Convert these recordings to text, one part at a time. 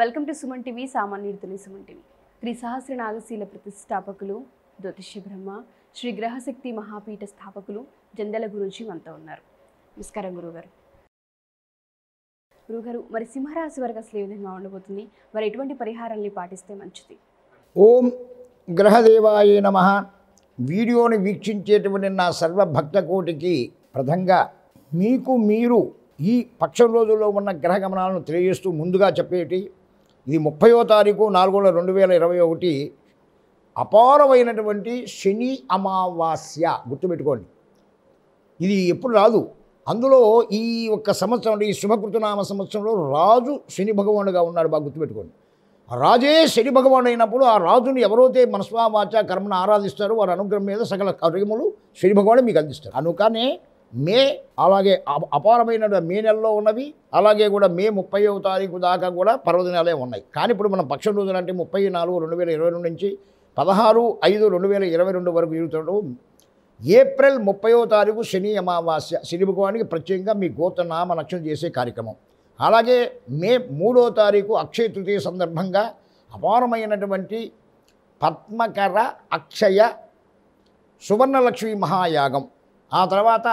welcome to Suman TV సామాన్యుడితోని Suman TV త్రిసహస్ర నాగశీల ప్రతిష్టాపకులు జ్యోతిష్య బ్రహ్మ శ్రీ గ్రహశక్తి మహాపీఠ స్థాపకులు జందెల గురుజీ మనతో ఉన్నారు నమస్కారం గురుగారు గురుగారు మరి సింహరాశి వరకు అసలు ఏ విధంగా ఉండబోతుంది మరి ఎటువంటి పరిహారాన్ని పాటిస్తే మంచిది ఓం గ్రహదేవాయ నమ వీడియోని వీక్షించేటువంటి నా సర్వ కోటికి ప్రథంగా మీకు మీరు ఈ పక్షం రోజుల్లో ఉన్న గ్రహ గమనాలను తెలియజేస్తూ ముందుగా చెప్పేటి ఇది ముప్పయో తారీఖు నాలుగున రెండు వేల ఇరవై ఒకటి అపారమైనటువంటి శని అమావాస్య గుర్తుపెట్టుకోండి ఇది ఎప్పుడు రాదు అందులో ఈ ఒక్క సంవత్సరం ఈ శుభకృతనామ సంవత్సరంలో రాజు శని భగవానుడుగా ఉన్నాడు బాగా గుర్తుపెట్టుకోండి రాజే శని భగవాను అయినప్పుడు ఆ రాజుని ఎవరైతే మనస్వామాచ కర్మను ఆరాధిస్తారో వారి అనుగ్రహం మీద సకల కార్యములు శని భగవానుడు మీకు అందిస్తారు అనుకనే మే అలాగే అపారమైన మే నెలలో ఉన్నవి అలాగే కూడా మే ముప్పైవ తారీఖు దాకా కూడా పర్వదినాలే ఉన్నాయి కానీ ఇప్పుడు మనం పక్షం రోజులు అంటే ముప్పై నాలుగు రెండు వేల ఇరవై రెండు నుంచి పదహారు ఐదు రెండు వేల ఇరవై రెండు వరకు జరుగుతాడు ఏప్రిల్ ముప్పయో తారీఖు శని అమావాస్య శని భగవానికి ప్రత్యేకంగా మీ గోత్ర నామ నక్షణం చేసే కార్యక్రమం అలాగే మే మూడో తారీఖు అక్షయ తృతీయ సందర్భంగా అపారమైనటువంటి పద్మకర అక్షయ సువర్ణలక్ష్మి మహాయాగం ఆ తర్వాత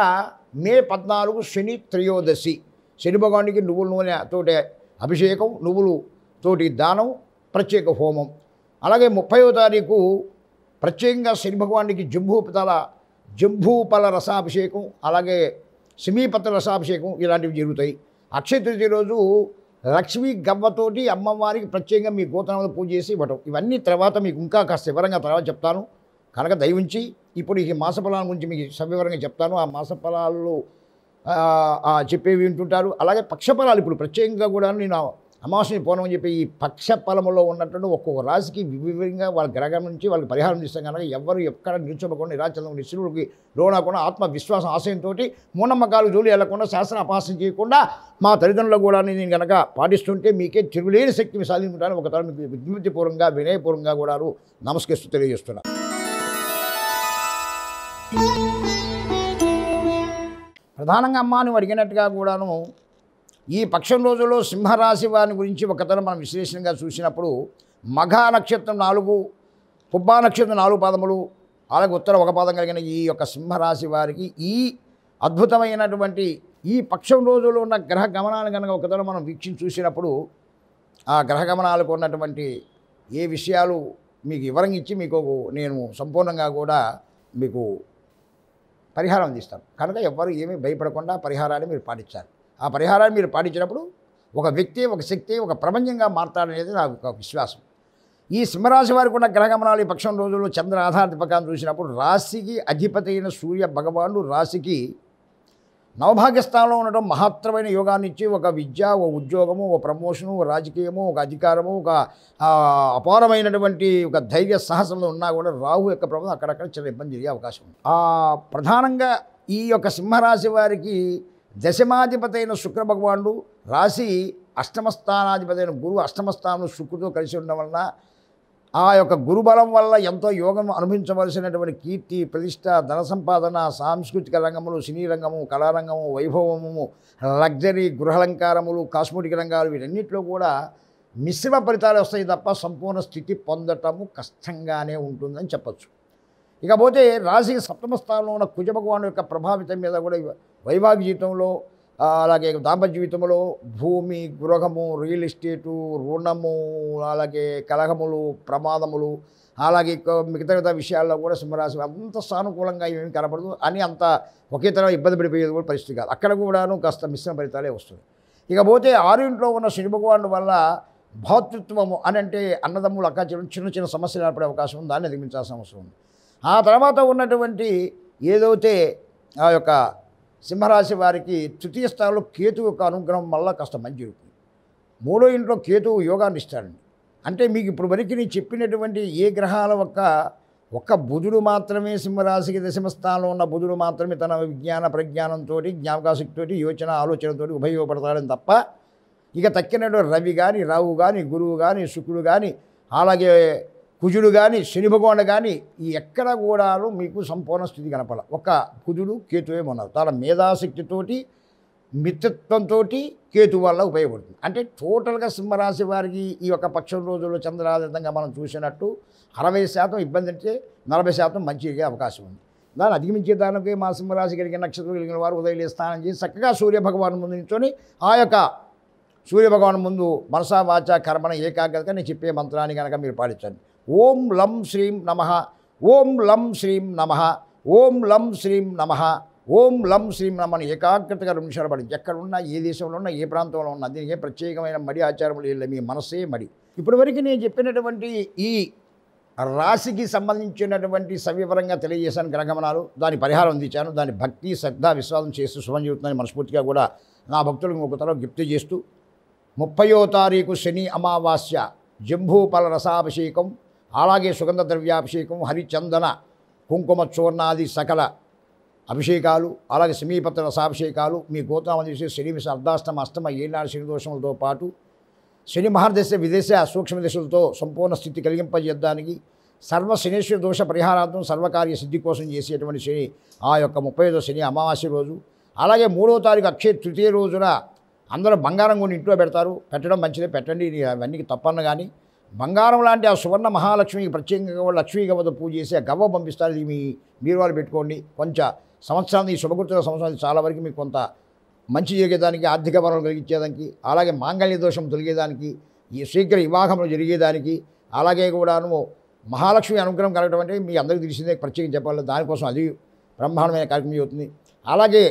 మే పద్నాలుగు శని త్రయోదశి శని భగవానికి నువ్వుల నూనె తోటి అభిషేకం నువ్వులు తోటి దానం ప్రత్యేక హోమం అలాగే ముప్పయో తారీఖు ప్రత్యేకంగా శని భగవానికి జంభూపతల జంభూపల రసాభిషేకం అలాగే సమీపత రసాభిషేకం ఇలాంటివి జరుగుతాయి అక్షయ తృతీయ రోజు లక్ష్మీ గవ్వతోటి అమ్మవారికి ప్రత్యేకంగా మీ గోతనంలో పూజ చేసి ఇవ్వటం ఇవన్నీ తర్వాత మీకు ఇంకా కాస్త వివరంగా తర్వాత చెప్తాను కనుక దయవుంచి ఇప్పుడు ఈ మాస ఫలాల గురించి మీకు సవివరంగా చెప్తాను ఆ మాస ఫలాలు చెప్పేవి వింటుంటారు అలాగే పక్షఫలాలు ఇప్పుడు ప్రత్యేకంగా కూడా నేను అమావాస్యని పోనమని చెప్పి ఈ పక్ష ఫలములో ఉన్నటువంటి ఒక్కొక్క రాశికి వివిధంగా వాళ్ళ గ్రహం నుంచి వాళ్ళకి పరిహారం ఇస్తాం కనుక ఎవరు ఎక్కడ నిల్చోకుండా నిరాచరణ లోన కూడా ఆత్మవిశ్వాసం ఆశయంతో మూనమ్మకాలు జోలి వెళ్లకుండా శాస్త్రం అపాసం చేయకుండా మా తల్లిదండ్రులు కూడా నేను కనుక పాటిస్తుంటే మీకే తిరుగులేని శక్తిని సాధించుకుంటాను ఒకసారి మీకు విజ్ఞప్తిపూర్వంగా వినయపూర్వంగా కూడా నమస్కరిస్తూ తెలియజేస్తున్నాను ప్రధానంగా అమ్మాని అడిగినట్టుగా కూడాను ఈ పక్షం రోజుల్లో సింహరాశి వారి గురించి ఒకతను మనం విశ్లేషణగా చూసినప్పుడు మఘ నక్షత్రం నాలుగు పుబ్బా నక్షత్రం నాలుగు పాదములు అలాగే ఉత్తర ఒక పాదం కలిగిన ఈ యొక్క సింహరాశి వారికి ఈ అద్భుతమైనటువంటి ఈ పక్షం రోజుల్లో ఉన్న గ్రహ గమనాలు కనుక ఒకతను మనం వీక్షించి చూసినప్పుడు ఆ గ్రహ గమనాలకు ఉన్నటువంటి ఏ విషయాలు మీకు వివరంగా ఇచ్చి మీకు నేను సంపూర్ణంగా కూడా మీకు పరిహారం అందిస్తాం కనుక ఎవ్వరు ఏమీ భయపడకుండా పరిహారాన్ని మీరు పాటించాలి ఆ పరిహారాన్ని మీరు పాటించినప్పుడు ఒక వ్యక్తి ఒక శక్తి ఒక ప్రపంచంగా మారతాడనేది నాకు ఒక విశ్వాసం ఈ సింహరాశి వారికి ఉన్న గ్రహగమనాలు ఈ పక్షం రోజుల్లో చంద్ర ఆధారిత పకాన్ని చూసినప్పుడు రాశికి అధిపతి అయిన సూర్య భగవానుడు రాశికి నవభాగ్యస్థానంలో ఉండటం మహత్తరమైన యోగాన్ని ఇచ్చి ఒక విద్య ఓ ఉద్యోగము ఓ ప్రమోషను ఓ రాజకీయము ఒక అధికారము ఒక అపారమైనటువంటి ఒక ధైర్య సాహసంలో ఉన్నా కూడా రాహు యొక్క ప్రభుత్వం అక్కడక్కడ చిన్న ఇబ్బంది జరిగే అవకాశం ఉంది ప్రధానంగా ఈ యొక్క సింహరాశి వారికి దశమాధిపతి అయిన శుక్ర భగవానుడు రాశి అష్టమస్థానాధిపతి అయిన గురువు అష్టమస్థానం శుక్రుడితో కలిసి ఉండడం వలన ఆ యొక్క గురుబలం వల్ల ఎంతో యోగం అనుభవించవలసినటువంటి కీర్తి ప్రతిష్ట ధన సంపాదన సాంస్కృతిక రంగములు సినీ రంగము కళారంగము వైభవము లగ్జరీ గృహలంకారములు కాస్మెటిక్ రంగాలు వీటన్నిటిలో కూడా మిశ్రమ ఫలితాలు వస్తాయి తప్ప సంపూర్ణ స్థితి పొందటము కష్టంగానే ఉంటుందని చెప్పచ్చు ఇకపోతే రాశి సప్తమ స్థానంలో ఉన్న కుజ యొక్క ప్రభావితం మీద కూడా వైవాహిక జీవితంలో అలాగే దాంపత్య జీవితంలో భూమి గృహము రియల్ ఎస్టేటు రుణము అలాగే కలహములు ప్రమాదములు అలాగే మిగతా మిగతా విషయాల్లో కూడా సింహరాశి అంత సానుకూలంగా ఏమేమి కనపడదు అని అంత ఒకే తరం ఇబ్బంది పడిపోయేది కూడా పరిస్థితి కాదు అక్కడ కూడాను కాస్త మిశ్రమ ఫలితాలే వస్తుంది ఇకపోతే ఆరింట్లో ఉన్న శని భగవానుడు వల్ల భౌతృత్వము అని అంటే అన్నదమ్ములు అక్క చిన్న చిన్న సమస్యలు ఏర్పడే అవకాశం ఉంది దాన్ని అధిగమించాల్సిన అవసరం ఉంది ఆ తర్వాత ఉన్నటువంటి ఏదైతే ఆ యొక్క సింహరాశి వారికి తృతీయ స్థానంలో కేతువు యొక్క అనుగ్రహం వల్ల కాస్త మంచి జరుగుతుంది మూడో ఇంట్లో కేతువు యోగాన్ని ఇస్తాడండి అంటే మీకు ఇప్పుడు వరకు నేను చెప్పినటువంటి ఏ గ్రహాల ఒక్క ఒక్క బుధుడు మాత్రమే సింహరాశికి స్థానంలో ఉన్న బుధుడు మాత్రమే తన విజ్ఞాన ప్రజ్ఞానంతో జ్ఞాపకాశక్తితో యోచన ఆలోచనతో ఉపయోగపడతాడని తప్ప ఇక తక్కినటువంటి రవి కానీ రావు కానీ గురువు కానీ శుక్రుడు కానీ అలాగే కుజుడు కానీ శని భగవాన్ కానీ ఈ ఎక్కడ కూడా మీకు సంపూర్ణ స్థితి కనపడ ఒక కుజుడు కేతువే ఉన్నారు తన మేధాశక్తితోటి మిత్రత్వంతో కేతు వల్ల ఉపయోగపడుతుంది అంటే టోటల్గా సింహరాశి వారికి ఈ యొక్క పక్షం రోజుల్లో చంద్రాధారితంగా మనం చూసినట్టు అరవై శాతం ఇబ్బంది అంటే నలభై శాతం మంచిగా అవకాశం ఉంది దాన్ని అధిగమించే దానికి మా సింహరాశి కలిగిన నక్షత్రం కలిగిన వారు ఉదయలే స్నానం చేసి చక్కగా సూర్యభగవాన్ ముందు నుంచొని ఆ యొక్క సూర్యభగవాన్ ముందు మనసా వాచ కర్మణ ఏకాగ్రతగా నేను చెప్పే మంత్రాన్ని కనుక మీరు పాటించండి ఓం లం శ్రీం నమ ఓం లం శ్రీం నమ ఓం లం శ్రీం నమ ఓం లం శ్రీం నమని ఏకాగ్రతగా రెండు నిమిషాలు ఎక్కడ ఎక్కడున్నా ఏ దేశంలో ఉన్నా ఏ ప్రాంతంలో ఉన్నా దీనికి ఏ ప్రత్యేకమైన మడి ఆచారములు ఇలా మీ మనస్సే మడి ఇప్పటివరకు నేను చెప్పినటువంటి ఈ రాశికి సంబంధించినటువంటి సవివరంగా తెలియజేశాను గ్రహమనాలు దాని పరిహారం అందించాను దాని భక్తి శ్రద్ధ విశ్వాసం చేస్తూ శుభం మనస్ఫూర్తిగా కూడా నా భక్తులకు ఒకతలో గిఫ్ట్ చేస్తూ ముప్పయో తారీఖు శని అమావాస్య జంభూపల రసాభిషేకం అలాగే సుగంధ ద్రవ్యాభిషేకం హరిచందన కుంకుమ చూర్ణాది సకల అభిషేకాలు అలాగే సమీపత్ర రసాభిషేకాలు మీ గోత్రం చేసే శని విష అర్ధాష్టమ అష్టమ ఏనాడు శని దోషములతో పాటు శని మహర్దశ విదేశ సూక్ష్మ దశలతో సంపూర్ణ స్థితి కలిగింపజేద్దానికి సర్వ శనేశ్వర దోష పరిహారార్థం సర్వకార్య సిద్ధి కోసం చేసేటువంటి శని ఆ యొక్క ముప్పై ఐదో శని అమావాస్య రోజు అలాగే మూడో తారీఖు అక్షయ తృతీయ రోజున అందరూ బంగారం కొన్ని ఇంట్లో పెడతారు పెట్టడం మంచిదే పెట్టండి అవన్నీ తప్పన్న కానీ బంగారం లాంటి ఆ సువర్ణ మహాలక్ష్మికి ప్రత్యేకంగా లక్ష్మీ గవ్వతో పూజ చేసి ఆ గవ్వ పంపిస్తారు ఇది మీ మీరు వాళ్ళు పెట్టుకోండి కొంచెం సంవత్సరాన్ని ఈ శుభకృతుల సంవత్సరానికి చాలా వరకు మీకు కొంత మంచి జరిగేదానికి ఆర్థిక వనరులు కలిగించేదానికి అలాగే మాంగళ్య దోషం తొలగేదానికి ఈ శీఘ్ర వివాహములు జరిగేదానికి అలాగే కూడాను మహాలక్ష్మి అనుగ్రహం కలగడం అంటే మీ అందరికీ తెలిసిందే ప్రత్యేకం చెప్పాలి దానికోసం అది బ్రహ్మాండమైన కార్యక్రమం అవుతుంది అలాగే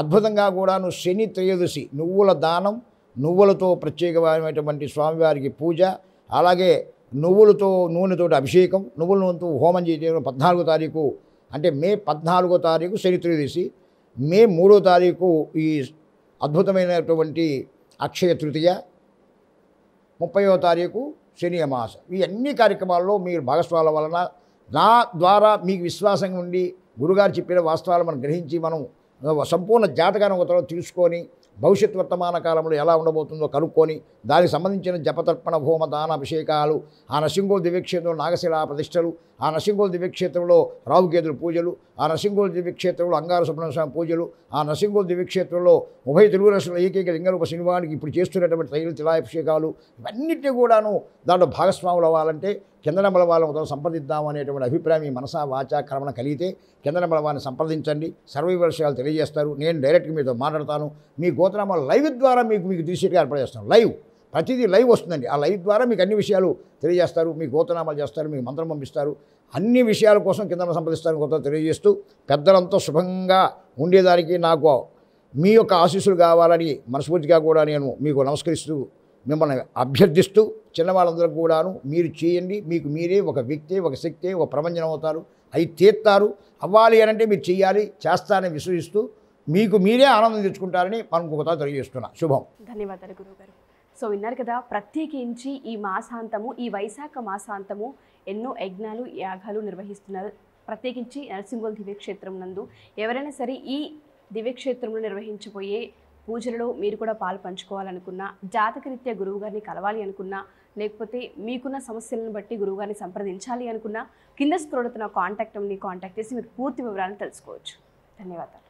అద్భుతంగా కూడాను శని త్రయోదశి నువ్వుల దానం నువ్వులతో ప్రత్యేకమైనటువంటి స్వామివారికి పూజ అలాగే నువ్వులతో నూనెతో అభిషేకం నువ్వుల నూనెతో హోమం చేయడం పద్నాలుగో తారీఖు అంటే మే పద్నాలుగో తారీఖు శని మే మూడో తారీఖు ఈ అద్భుతమైనటువంటి అక్షయ తృతీయ ముప్పయో తారీఖు శని అమాస ఈ అన్ని కార్యక్రమాల్లో మీరు భాగస్వాల వలన నా ద్వారా మీకు విశ్వాసం ఉండి గురుగారు చెప్పిన వాస్తవాలు మనం గ్రహించి మనం సంపూర్ణ జాతకాన్ని ఒక తీసుకొని భవిష్యత్ వర్తమాన కాలంలో ఎలా ఉండబోతుందో కనుక్కొని దానికి సంబంధించిన జపతర్పణ భూమ దాన అభిషేకాలు ఆ నరసింహో దివ్యక్షేత్రంలో నాగశిలా ప్రతిష్టలు ఆ నరసింహో దివ్యక్షేత్రంలో రావుకేతుల పూజలు ఆ నరసింహో దివ్యక్షేత్రంలో అంగార సుబ్రహ్మస్వామి పూజలు ఆ నరసింహో దివ్యక్షేత్రంలో ఉభయ తెలుగు రాష్ట్రంలో ఏకైక లింగరూప శనివానికి ఇప్పుడు చేస్తున్నటువంటి తైలు తిలాభిషేకాలు ఇవన్నిటినీ కూడాను దాంట్లో భాగస్వాములు అవ్వాలంటే కిందన బలవాలంతో సంప్రదిద్దాం అనేటువంటి అభిప్రాయం ఈ మనసా వాచా క్రమణ కలిగితే కిందన బలవాన్ని సంప్రదించండి సర్వే విషయాలు తెలియజేస్తారు నేను డైరెక్ట్గా మీతో మాట్లాడతాను మీ గోత్రనామాలు లైవ్ ద్వారా మీకు మీకు దృష్టిగా ఏర్పాటు చేస్తాను లైవ్ ప్రతిదీ లైవ్ వస్తుందండి ఆ లైవ్ ద్వారా మీకు అన్ని విషయాలు తెలియజేస్తారు మీ గోత్రనామాలు చేస్తారు మీకు మంత్రం పంపిస్తారు అన్ని విషయాల కోసం కింద సంప్రదిస్తారని కొత్త తెలియజేస్తూ పెద్దలంతా శుభంగా ఉండేదానికి నాకు మీ యొక్క ఆశీస్సులు కావాలని మనస్ఫూర్తిగా కూడా నేను మీకు నమస్కరిస్తూ మిమ్మల్ని అభ్యర్థిస్తూ చిన్నవాళ్ళందరూ కూడాను మీరు చేయండి మీకు మీరే ఒక వ్యక్తి ఒక శక్తే ఒక ప్రపంచం అవుతారు అవి తీర్తారు అవ్వాలి అనంటే మీరు చేయాలి చేస్తారని విశ్వసిస్తూ మీకు మీరే ఆనందం తెచ్చుకుంటారని మనం ఒక తెలియజేస్తున్నా శుభం ధన్యవాదాలు గురువుగారు సో విన్నారు కదా ప్రత్యేకించి ఈ మాసాంతము ఈ వైశాఖ మాసాంతము ఎన్నో యజ్ఞాలు యాగాలు నిర్వహిస్తున్నారు ప్రత్యేకించి నరసింహుల దివ్యక్షేత్రం నందు ఎవరైనా సరే ఈ దివ్యక్షేత్రంలో నిర్వహించబోయే పూజలలో మీరు కూడా పాలు పంచుకోవాలనుకున్నా జాతకరీత్యా గురువుగారిని కలవాలి అనుకున్నా లేకపోతే మీకున్న సమస్యలను బట్టి గురువుగారిని సంప్రదించాలి అనుకున్నా కింద నా కాంటాక్ట్ని కాంటాక్ట్ చేసి మీరు పూర్తి వివరాలను తెలుసుకోవచ్చు ధన్యవాదాలు